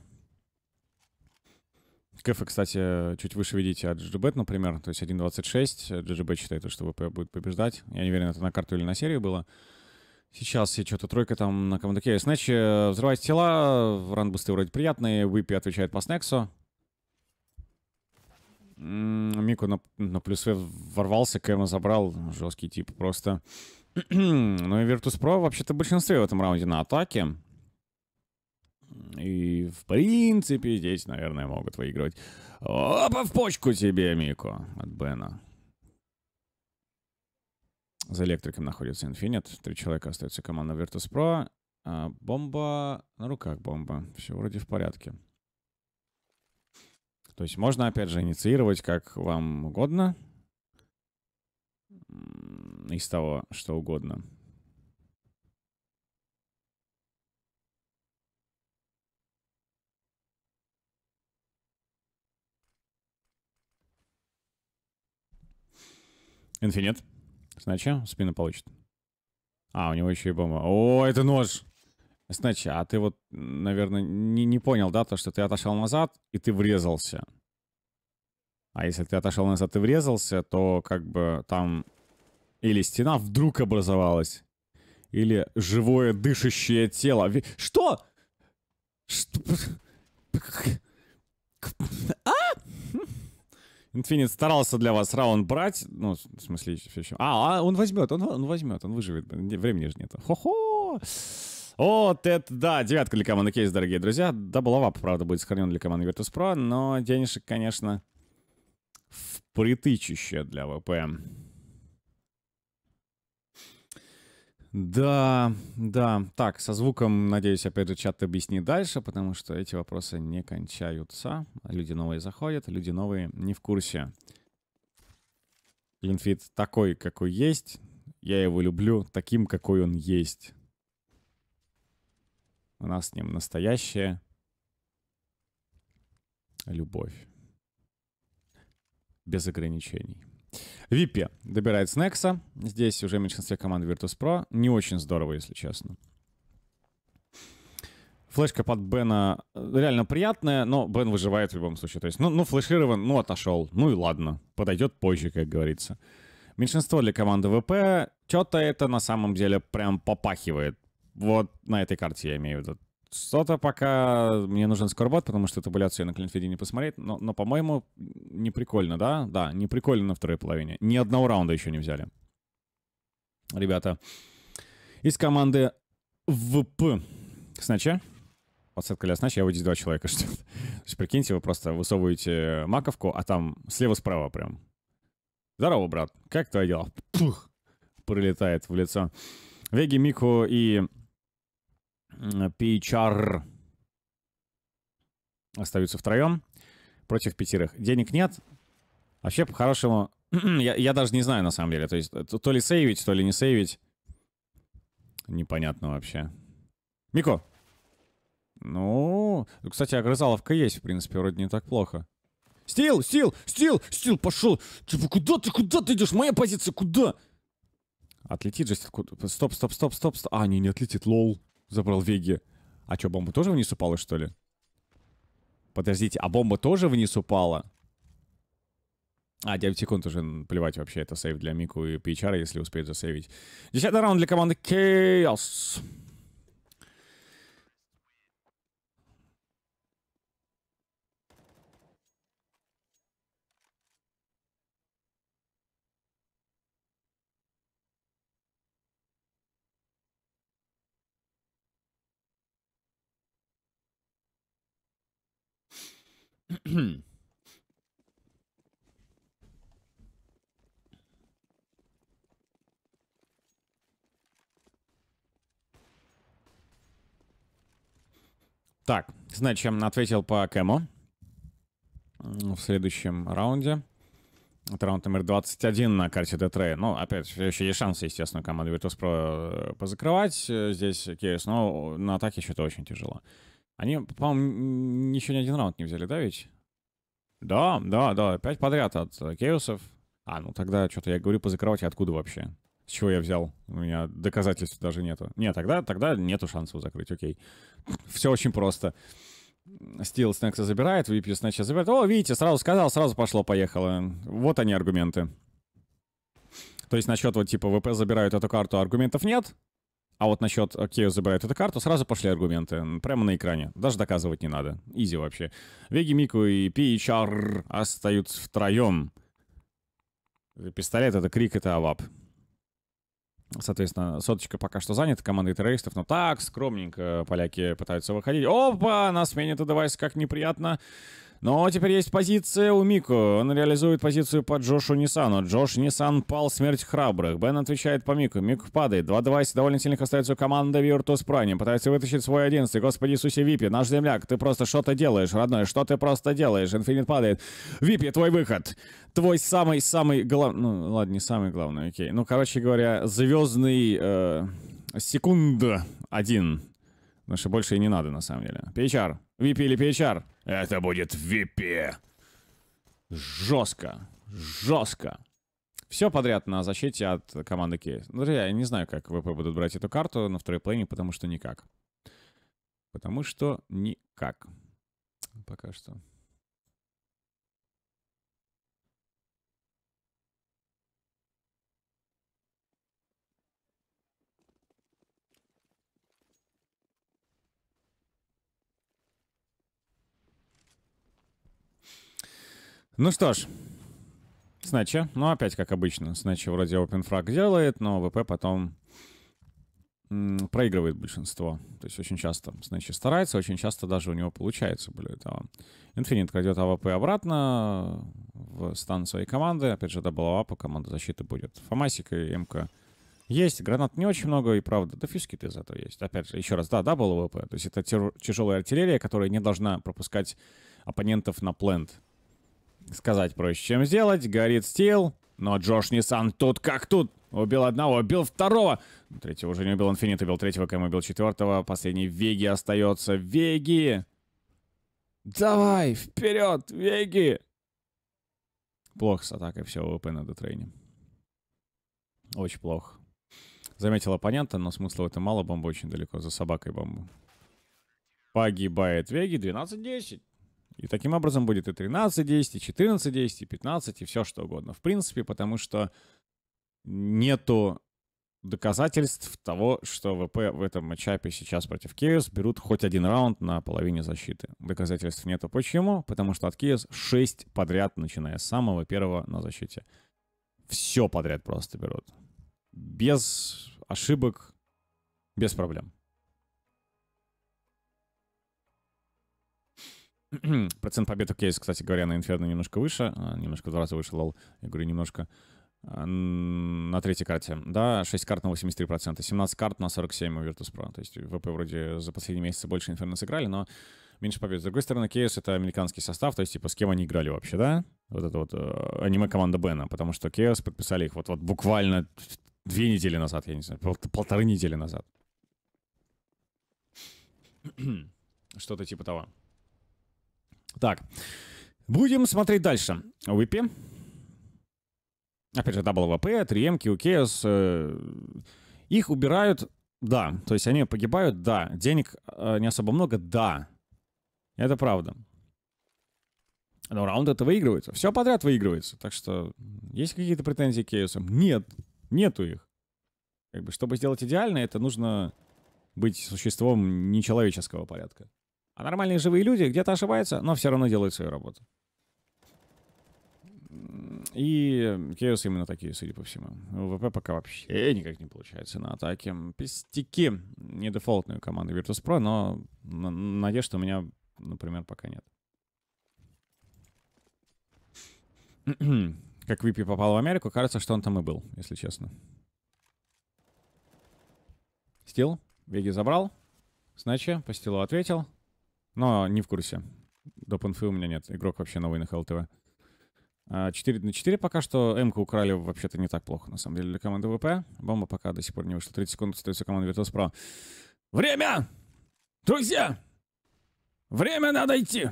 S1: КФ, кстати, чуть выше видите от GGBet, например, то есть 1.26. GGBet считает, что ВП будет побеждать. Я не уверен, это на карту или на серию было. Сейчас я что-то тройка там на командаке. Снэч э, взрывает тела, ран вроде приятные, Выпи отвечает по Снексу. Мику на, на плюс ворвался, Кэма забрал. Жесткий тип просто. ну и Virtus.pro вообще-то в большинстве в этом раунде на атаке. И, в принципе, здесь, наверное, могут выигрывать. Опа, в почку тебе, Мико, от Бена. За электриком находится Infinite. Три человека остается команда Virtus.pro. А бомба... На руках бомба. Все вроде в порядке. То есть можно, опять же, инициировать как вам угодно. Из того, что угодно. Инфинит. Сначала спина получит. А, у него еще и бомба. О, это нож! Значит, а ты вот, наверное, не, не понял, да, то, что ты отошел назад, и ты врезался. А если ты отошел назад и врезался, то как бы там или стена вдруг образовалась, или живое дышащее тело. Что? Что? Infinite старался для вас раунд брать. Ну, в смысле, все еще. А, а он возьмет, он, он возьмет, он выживет. Времени же нету. Хо-хо! Вот это да, девятка для команды Кейс, дорогие друзья. Дабловап, правда, будет сохранен для команды Virtus.pro, но денежек, конечно, впритычище для ВП. Да, да. Так, со звуком, надеюсь, опять же, чат объяснит дальше, потому что эти вопросы не кончаются. Люди новые заходят, люди новые не в курсе. Линфит такой, какой есть. Я его люблю таким, какой он есть. У нас с ним настоящая любовь. Без ограничений. Випи добирает Снекса. Здесь уже меньшинство команд Virtus.pro. Не очень здорово, если честно. Флешка под Бена э, реально приятная, но Бен выживает в любом случае. То есть, ну, ну флеширован, ну, отошел. Ну и ладно, подойдет позже, как говорится. Меньшинство для команды ВП, что-то это на самом деле прям попахивает. Вот на этой карте я имею в виду. Что-то пока мне нужен скорбот, потому что табуляцию я на клинфеде не посмотреть, но, но по-моему, не прикольно, да? Да, не прикольно на второй половине. Ни одного раунда еще не взяли. Ребята, из команды ВП. Сначала подсетка для сначала я выйдет два человека, что -то. есть, прикиньте, вы просто высовываете маковку, а там слева-справа прям. Здорово, брат, как твои дела? Пух! Прилетает в лицо. Веги, Мику и PHR остаются втроем против пятерых. Денег нет. Вообще, по-хорошему, я, я даже не знаю, на самом деле. То есть, э, то, то ли сейвить, то ли не сейвить. Непонятно вообще. Мико! Ну, ну, кстати, огрызаловка есть, в принципе, вроде не так плохо. Стил, стил, стил, стил, пошел! Типа, куда ты, куда ты идешь? Моя позиция, куда? Отлетит же, стоп, стоп, стоп, стоп, стоп. А, не, не отлетит, лол. Забрал Веги. А что, бомба тоже вниз упала, что ли? Подождите, а бомба тоже вниз упала? А, 9 секунд уже плевать вообще, это сейв для Мику и PHR, если успеют засейвить. Десятый раунд для команды Chaos. Так, значит, ответил по Кэмо в следующем раунде. Это раунд номер 21 на карте Детрей. Ну, опять, еще есть шансы, естественно, команду Virtus.pro позакрывать. Здесь Кейс, но на атаке что-то очень тяжело. Они, по-моему, ничего ни один раунд не взяли, да, ведь? Да, да, да, пять подряд от Кейусов. Э, а, ну тогда что-то я говорю по закровати, откуда вообще? С чего я взял? У меня доказательств даже нету. Не, тогда, тогда нету шансов закрыть, окей. Все очень просто. Стил Снекса забирает, Випью Снекса забирает. О, видите, сразу сказал, сразу пошло-поехало. Вот они аргументы. То есть насчет вот типа ВП забирают эту карту, аргументов нет. А вот насчет э, Кео забирает эту карту, сразу пошли аргументы. Прямо на экране. Даже доказывать не надо. Изи вообще. Веги, Мику и Пичар остаются втроем. Э, пистолет — это крик, это авап. Соответственно, соточка пока что занята командой террористов, но так скромненько поляки пытаются выходить. Опа, на смене это девайс, как неприятно. Но ну, а теперь есть позиция у Мико. Он реализует позицию по Джошу Ниссану. Джош Нисан, пал смерть храбрых. Бен отвечает по Мику. Мик падает. Два 2 Довольно сильных остается у команды Виртус Прайм. Пытается вытащить свой 11. Господи Иисусе, Випи, наш земляк, ты просто что-то делаешь, родной. Что ты просто делаешь? Инфинит падает. Випи, твой выход. Твой самый-самый главный... Ну, ладно, не самый главный, окей. Ну, короче говоря, звездный... Э... Секунда один Потому что больше и не надо, на самом деле. PHR. VP или PHR? Это будет VP. Жестко. Жестко. Все подряд на защите от команды Кейс. Ну, я не знаю, как ВП будут брать эту карту на второй плейне, потому что никак. Потому что никак. Пока что. Ну что ж, Снача, ну опять как обычно, Снача вроде OpenFrag делает, но ВП потом проигрывает большинство. То есть очень часто Сначи старается, очень часто даже у него получается более того. Инфинит крадет АВП обратно в стан своей команды. Опять же, АВП, команда защиты будет. Фомасик и МК есть, гранат не очень много, и правда, да фишки-то из этого есть. Опять же, еще раз, да, дабл ВП. То есть это тяжелая артиллерия, которая не должна пропускать оппонентов на плент. Сказать проще, чем сделать. Горит стил. Но Джош Ниссан тут как тут. Убил одного, убил второго. Третьего уже не убил. Инфинит убил третьего, КМ убил четвертого. Последний Веги остается. Веги! Давай, вперед, Веги! Плохо с атакой все ВП на детрейне. Очень плохо. Заметил оппонента, но смысла в этом мало. Бомба очень далеко. За собакой бомбу. Погибает Веги. 12-10. И таким образом будет и 13 действий, 14 действий, 15 и все что угодно. В принципе, потому что нету доказательств того, что ВП в этом матчапе сейчас против Киевс берут хоть один раунд на половине защиты. Доказательств нету. Почему? Потому что от Киевс 6 подряд, начиная с самого первого на защите. Все подряд просто берут. Без ошибок, без проблем. Процент побед у Кейс, кстати говоря, на Инферно немножко выше. А, немножко два раза выше, лол. Я говорю, немножко. А, на третьей карте, да, 6 карт на 83%, 17 карт на 47 у Virtus.pro. То есть ВП вроде за последние месяцы больше Инферно сыграли, но меньше побед. С другой стороны, Кейс — это американский состав, то есть типа с кем они играли вообще, да? Вот это вот э, аниме-команда Бена, потому что Кейс подписали их вот-вот буквально две недели назад, я не знаю, пол- полторы недели назад. Что-то типа того. Так. Будем смотреть дальше. Выпи. Опять же, WP, 3M, QKS. Э, их убирают, да. То есть они погибают, да. Денег э, не особо много, да. Это правда. Но раунд это выигрывается. Все подряд выигрывается. Так что есть какие-то претензии к Кейсу? Нет. Нету их. Как бы, чтобы сделать идеально, это нужно быть существом нечеловеческого порядка. А нормальные живые люди где-то ошибаются, но все равно делают свою работу. И Кейос именно такие, судя по всему. ВВП пока вообще никак не получается на атаке. Пистики. Не дефолтную команду Virtus.pro, но надежд у меня, например, пока нет. как Випи попал в Америку, кажется, что он там и был, если честно. Стил. Веги забрал. Сначи по стилу ответил. Но не в курсе. Доп. инфы у меня нет. Игрок вообще новый на ХЛТВ. 4 а, на 4 пока что. м украли вообще-то не так плохо, на самом деле, для команды ВП. Бомба пока до сих пор не вышла. 30 секунд остается команда Virtus.pro. Время! Друзья! Время надо идти!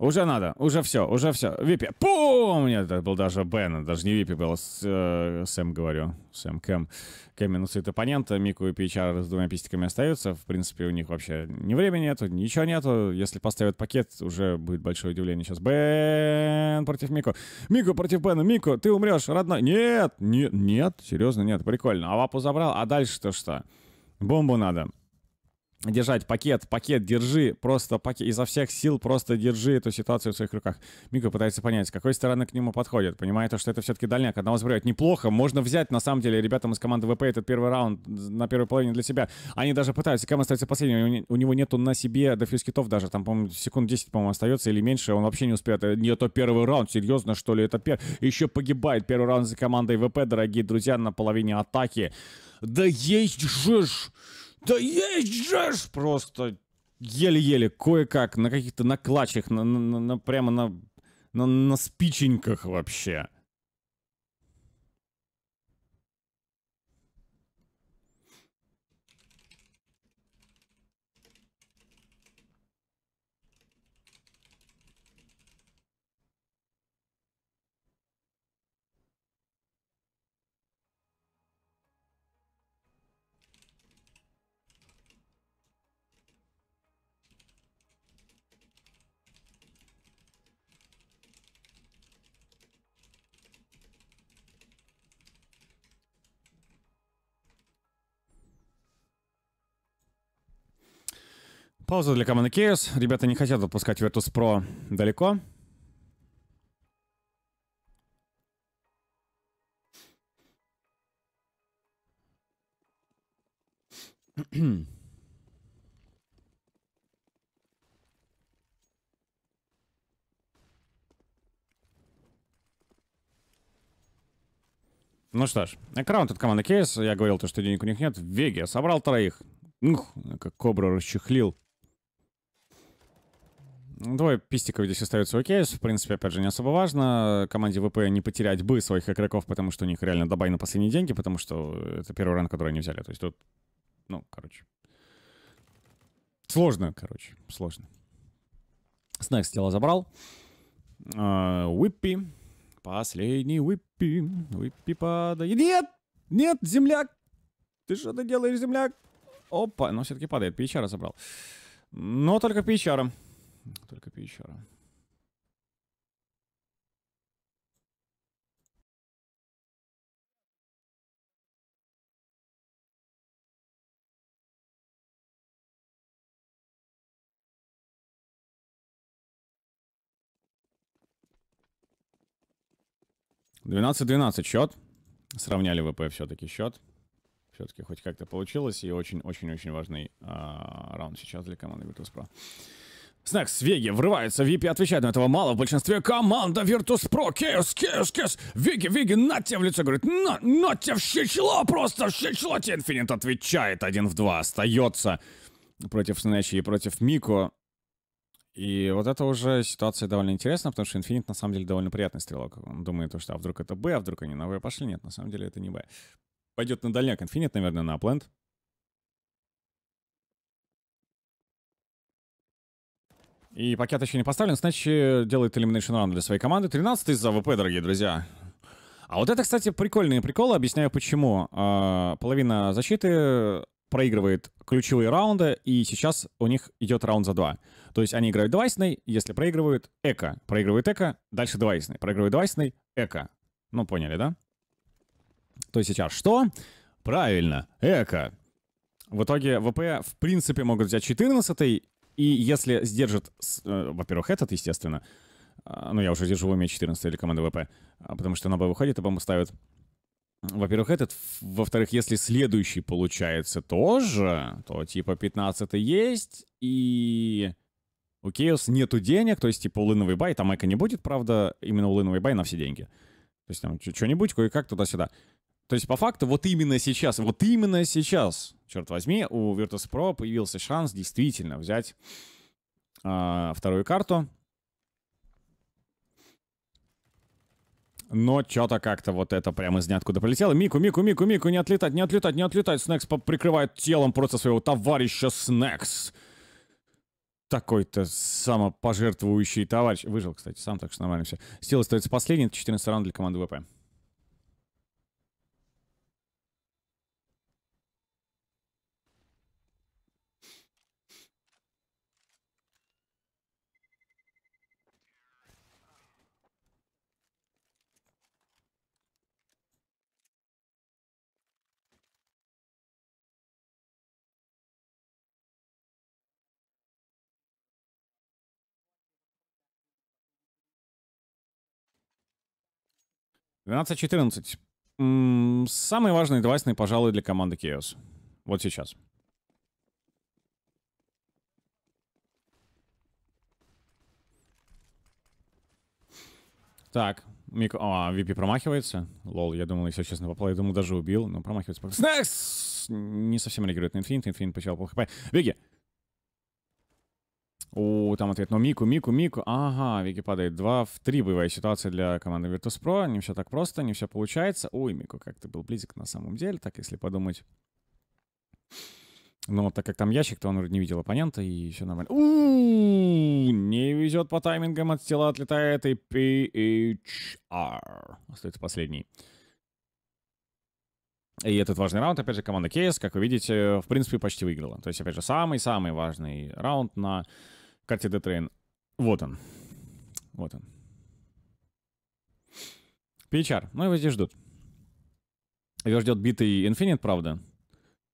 S1: Уже надо, уже все, уже все. Випи. Пум! Нет, это был даже Бен, даже не Випи был, с, э, Сэм говорю. Сэм Кэм. Кэм минусует оппонента, Мику и PHR с двумя пистиками остаются. В принципе, у них вообще ни времени нету, ничего нету. Если поставят пакет, уже будет большое удивление. Сейчас Бен против Мику. Мику против Бена. Мику, ты умрешь, родной. Нет, нет, нет, серьезно, нет, прикольно. А Вапу забрал, а дальше-то что? Бомбу надо держать пакет, пакет, держи, просто пакет, изо всех сил просто держи эту ситуацию в своих руках. Мика пытается понять, с какой стороны к нему подходит, понимает то, что это все-таки дальняк, одного сбривает. Неплохо, можно взять, на самом деле, ребятам из команды ВП этот первый раунд на первой половине для себя. Они даже пытаются, Кэм остается последний у него нету на себе дофьюз китов даже, там, по-моему, секунд 10, по-моему, остается или меньше, он вообще не успеет. Не то первый раунд, серьезно, что ли, это первый Еще погибает первый раунд за командой ВП, дорогие друзья, на половине атаки. Да есть же ж... Да есть же Просто еле-еле, кое-как, на каких-то наклачах, на, на, на, прямо на, на, на спиченьках вообще. Пауза для команды Chaos. Ребята не хотят отпускать Virtus Pro далеко. Ну что ж, аккаунт от команды Кейс, я говорил то, что денег у них нет. Веги собрал троих. Ух, как кобра расчехлил. Двое пистиков здесь остается окей. В принципе, опять же, не особо важно. Команде ВП не потерять бы своих игроков, потому что у них реально добай на последние деньги, потому что э, это первый ран, который они взяли. То есть тут, ну, короче. Сложно, короче, сложно. Снэк тело забрал. А, Уиппи. Последний Уиппи. Уиппи падает. Нет! Нет, земляк! Ты что ты делаешь, земляк? Опа, но все-таки падает. Пичара забрал. Но только Пичара. Только PHR. Двенадцать двенадцать счет. Сравняли ВП все-таки счет все-таки хоть как-то получилось. И очень-очень-очень важный а, раунд сейчас для команды Virtus.pro. Снекс, Веги врываются, Випи отвечает, но этого мало. В большинстве команда Virtus.pro, Кеос, Кеос, Кеос. Веги, Веги, на тебе в лицо, говорит, на, на тебе в щечло просто, в щечло тебе Инфинит отвечает. Один в два остается против Снэчи и против Мико. И вот это уже ситуация довольно интересная потому что Инфинит на самом деле довольно приятный стрелок. Он думает, что а вдруг это Б, а вдруг они на В пошли. Нет, на самом деле это не Б. Пойдет на дальняк Инфинит, наверное, на Апленд. И пакет еще не поставлен, значит, э, делает Elimination Round для своей команды. 13 за ВП, дорогие друзья. А вот это, кстати, прикольные приколы, объясняю почему. А, половина защиты проигрывает ключевые раунды, и сейчас у них идет раунд за два. То есть они играют девайсный, если проигрывают, эко. Проигрывает эко, дальше девайсный. Проигрывает девайсный, эко. Ну, поняли, да? То есть сейчас что? Правильно, эко. В итоге ВП в принципе могут взять 14 и если сдержит, э, во-первых, этот, естественно, а, ну, я уже держу в уме 14 или команда ВП, а, потому что на новая выходит, и бомбу ставят. Во-первых, этот. Во-вторых, если следующий получается тоже, то типа 15 есть, и у Кейос нету денег, то есть типа у Бай, там Эка не будет, правда, именно у Бай на все деньги. То есть там что-нибудь, кое-как туда-сюда. То есть, по факту, вот именно сейчас, вот именно сейчас, черт возьми, у Virtus.pro появился шанс действительно взять э, вторую карту. Но что-то как-то вот это прямо из ниоткуда полетело. Мику, Мику, Мику, Мику, не отлетать, не отлетать, не отлетать. Снекс прикрывает телом просто своего товарища Снекс. Такой-то самопожертвующий товарищ. Выжил, кстати, сам так что нормально все. Сила остается последней, 14 раунд для команды ВП. 12-14. Самый важный девайсный, пожалуй, для команды Chaos. Вот сейчас. Так, Мик... А, VP промахивается. Лол, я думал, если честно, попал. Я думал, даже убил, но промахивается. Снэкс! Не совсем реагирует на Инфинит. Инфинит потерял пол хп. Беги! У, там ответ, но Мику, Мику, Мику. Ага, Вики падает. Два в три боевая ситуация для команды Virtus.pro. Не все так просто, не все получается. Ой, Мику, как ты был близок на самом деле, так если подумать. Но так как там ящик, то он вроде не видел оппонента, и все нормально. У-у-у, не везет по таймингам, от тела отлетает и PHR. Остается последний. И этот важный раунд, опять же, команда Кейс, как вы видите, в принципе, почти выиграла. То есть, опять же, самый-самый важный раунд на карте Детрейн. Вот он. Вот он. PHR. Ну, его здесь ждут. Его ждет битый Infinite, правда. То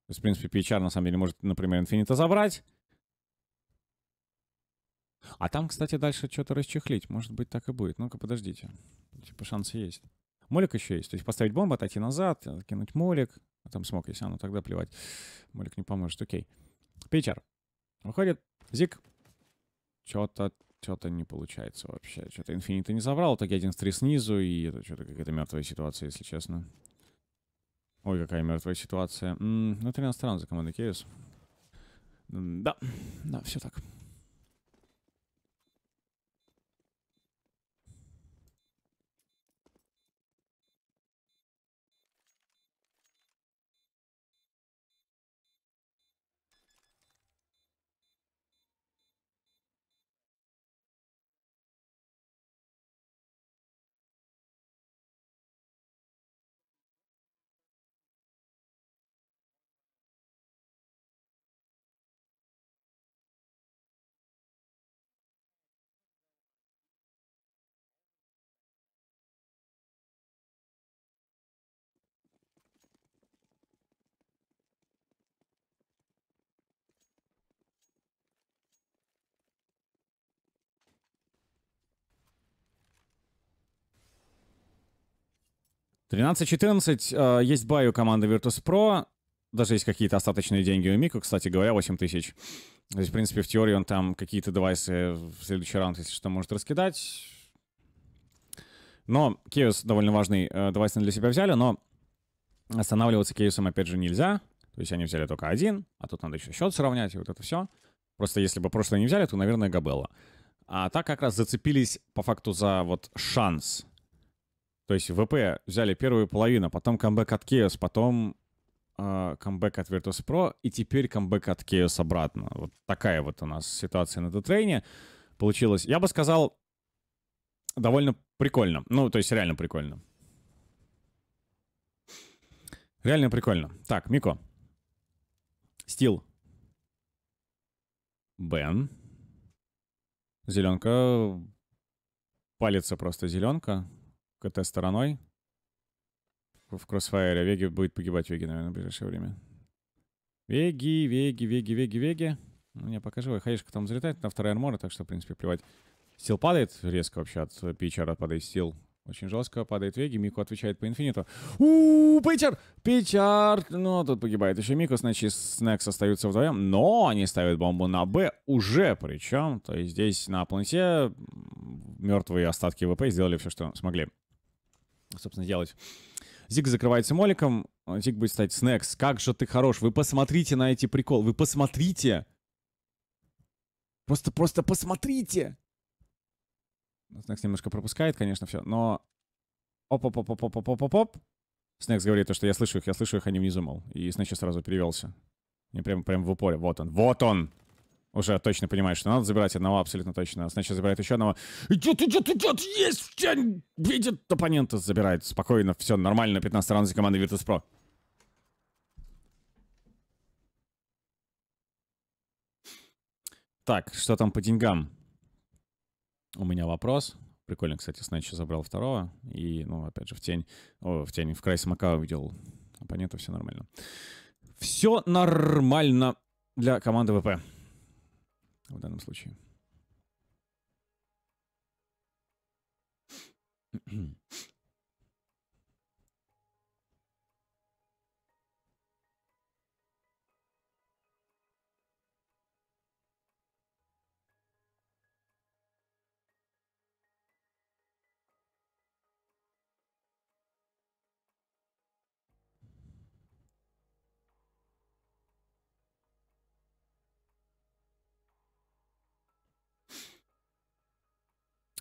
S1: есть, в принципе, PHR, на самом деле, может, например, Infinite забрать. А там, кстати, дальше что-то расчехлить. Может быть, так и будет. Ну-ка, подождите. Типа шансы есть. Молик еще есть. То есть поставить бомбу, отойти назад, кинуть молик. А там смог, если оно тогда плевать. Молик не поможет. Окей. PHR. Выходит. Зик что-то что-то не получается вообще. Что-то Инфинита не забрал, так 1-3 снизу, и это что-то какая-то мертвая ситуация, если честно. Ой, какая мертвая ситуация. М ну, -м, ну, 13 раунд за команды Кейс. Да, да, все так. 13-14 а, есть бай у команды Virtus.pro. Даже есть какие-то остаточные деньги у Мику, кстати говоря, 8 тысяч. То есть, в принципе, в теории он там какие-то девайсы в следующий раунд, если что, может раскидать. Но Киос довольно важный э, девайс для себя взяли, но останавливаться Киосом, опять же, нельзя. То есть они взяли только один, а тут надо еще счет сравнять, и вот это все. Просто если бы прошлое не взяли, то, наверное, Габелла. А так как раз зацепились по факту за вот шанс то есть ВП взяли первую половину, потом камбэк от Chaos, потом э, камбэк от Pro и теперь камбэк от Chaos обратно. Вот такая вот у нас ситуация на Детрейне получилась. Я бы сказал, довольно прикольно. Ну, то есть реально прикольно. Реально прикольно. Так, Мико. Стил. Бен. Зеленка. Палится просто зеленка. КТ стороной. В кроссфайре. Веги будет погибать Веги, наверное, в ближайшее время. Веги, Веги, Веги, Веги, Веги. Ну, я пока живой. Хаишка там взлетает на второй армора, так что, в принципе, плевать. Сил падает резко вообще от PHR падает Сил Очень жестко падает Веги, Мику отвечает по инфиниту. у Питер! Питер! ну а тут погибает еще Мику, значит, Снекс остаются вдвоем, но они ставят бомбу на Б уже причем. То есть здесь на планете мертвые остатки ВП сделали все, что смогли собственно, делать. Зиг закрывается моликом, а Зиг будет стать Снекс. Как же ты хорош, вы посмотрите на эти приколы, вы посмотрите! Просто, просто посмотрите! Ну, Снекс немножко пропускает, конечно, все, но... Оп-оп-оп-оп-оп-оп-оп-оп. Снекс говорит то, что я слышу их, я слышу их, они внизу, мол. И Снекс сразу перевелся. И прям, прям в упоре. Вот он, вот он! уже точно понимает, что надо забирать одного абсолютно точно. Значит, забирает еще одного. Идет, идет, идет, есть! В тень! Видит оппонента, забирает спокойно. Все нормально, 15 раунд за командой Virtus.pro. Так, что там по деньгам? У меня вопрос. Прикольно, кстати, Снэч забрал второго. И, ну, опять же, в тень... О, в тень, в край смока увидел оппонента, все нормально. Все нормально для команды ВП в данном случае.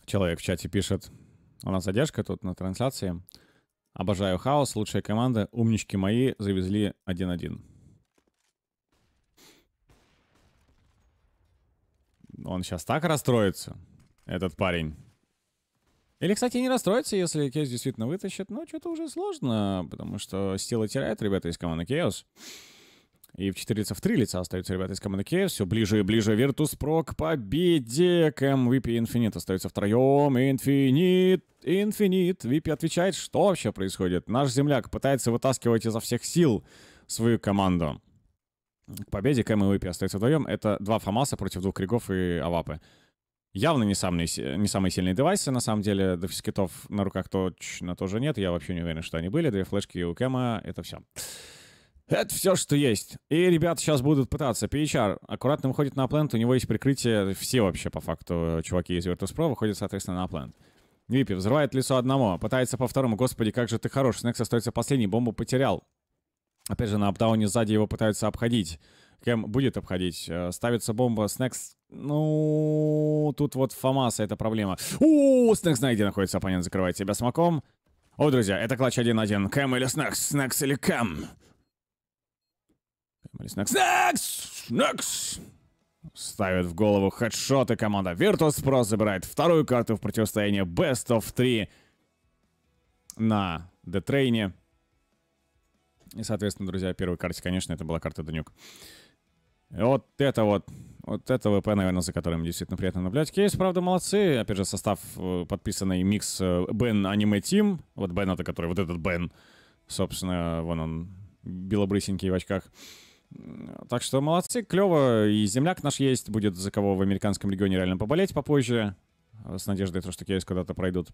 S1: человек в чате пишет, у нас задержка тут на трансляции. Обожаю хаос, лучшая команда, умнички мои, завезли 1-1. Он сейчас так расстроится, этот парень. Или, кстати, не расстроится, если Кейс действительно вытащит, но ну, что-то уже сложно, потому что Стила теряет ребята из команды Chaos. И в 4 лица, в 3 лица остаются ребята из команды Киев. Все ближе и ближе. Virtus.pro к победе. К MVP Infinite остается втроем. Infinite, Infinite. VP отвечает, что вообще происходит. Наш земляк пытается вытаскивать изо всех сил свою команду. К победе Кэм и Уипи остаются вдвоем. Это два Фомаса против двух Кригов и Авапы. Явно не самые, не самые сильные девайсы, на самом деле. Дефискитов на руках точно тоже нет. Я вообще не уверен, что они были. Две флешки у Кэма — это все. Это все, что есть. И ребята сейчас будут пытаться. PHR аккуратно выходит на аплент, у него есть прикрытие. Все вообще, по факту, чуваки из Virtus.pro выходят, соответственно, на аплент. Випи взрывает лицо одному, пытается по второму. Господи, как же ты хорош. Снекс остается последний, бомбу потерял. Опять же, на апдауне сзади его пытаются обходить. Кем будет обходить. Э, ставится бомба, Снекс... Ну, тут вот Фомаса, это проблема. У, -у, -у Снекс на где находится, оппонент закрывает себя смоком. О, друзья, это клатч 1-1. Кэм или Снекс? Снекс или Кэм? Снакс, снакс, Снэкс! Ставит в голову хедшот, и команда Virtus Pro забирает вторую карту в противостоянии Best of 3 на Детрейне. И, соответственно, друзья, первой карте, конечно, это была карта Данюк. Вот это вот, вот это ВП, наверное, за которым действительно приятно наблюдать. Кейс, правда, молодцы. Опять же, состав э, подписанный микс э, Бен Аниме Тим. Вот Бен это который, вот этот Бен. Собственно, вон он, белобрысенький в очках. Так что молодцы, клево. И земляк наш есть, будет за кого в американском регионе реально поболеть попозже. С надеждой, то, что кейс когда-то пройдут.